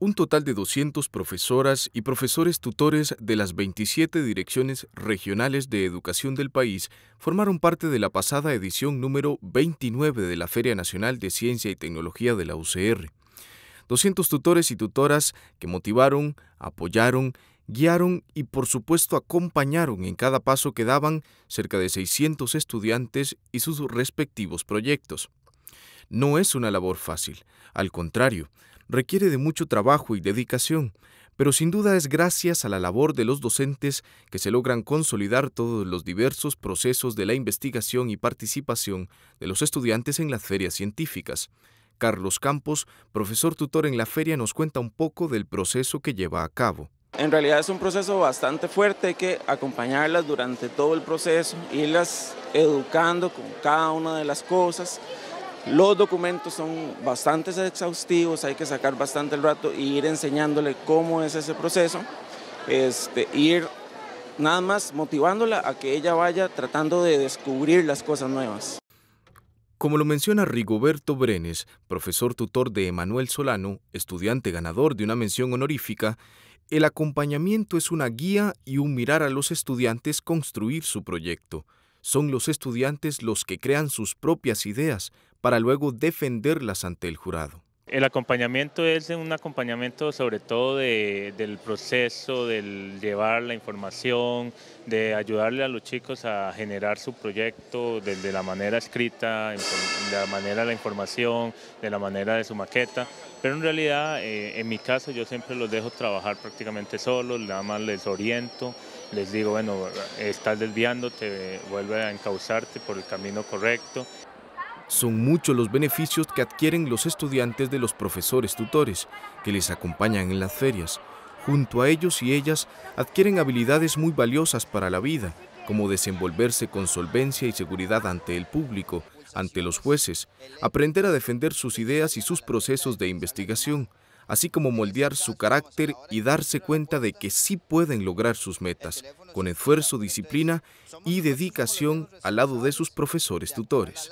un total de 200 profesoras y profesores tutores de las 27 direcciones regionales de educación del país formaron parte de la pasada edición número 29 de la Feria Nacional de Ciencia y Tecnología de la UCR. 200 tutores y tutoras que motivaron, apoyaron, guiaron y por supuesto acompañaron en cada paso que daban cerca de 600 estudiantes y sus respectivos proyectos. No es una labor fácil, al contrario, requiere de mucho trabajo y dedicación, pero sin duda es gracias a la labor de los docentes que se logran consolidar todos los diversos procesos de la investigación y participación de los estudiantes en las ferias científicas. Carlos Campos, profesor tutor en la feria, nos cuenta un poco del proceso que lleva a cabo. En realidad es un proceso bastante fuerte, hay que acompañarlas durante todo el proceso, irlas educando con cada una de las cosas los documentos son bastante exhaustivos, hay que sacar bastante el rato y e ir enseñándole cómo es ese proceso, este, ir nada más motivándola a que ella vaya tratando de descubrir las cosas nuevas. Como lo menciona Rigoberto Brenes, profesor tutor de Emanuel Solano, estudiante ganador de una mención honorífica, el acompañamiento es una guía y un mirar a los estudiantes construir su proyecto. Son los estudiantes los que crean sus propias ideas para luego defenderlas ante el jurado. El acompañamiento es un acompañamiento sobre todo del proceso, del llevar la información, de ayudarle a los chicos a generar su proyecto de, la manera escrita, de la manera de la información, de la manera de su maqueta. Pero en realidad, eh, en mi caso, yo siempre los dejo trabajar prácticamente solos, nada más les oriento les digo, bueno, estás desviándote, vuelve a encauzarte por el camino correcto. Son muchos los beneficios que adquieren los estudiantes de los profesores tutores que les acompañan en las ferias. Junto a ellos y ellas adquieren habilidades muy valiosas para la vida, como desenvolverse con solvencia y seguridad ante el público, ante los jueces, aprender a defender sus ideas y sus procesos de investigación, así como moldear su carácter y darse cuenta de que sí pueden lograr sus metas, con esfuerzo, disciplina y dedicación al lado de sus profesores tutores.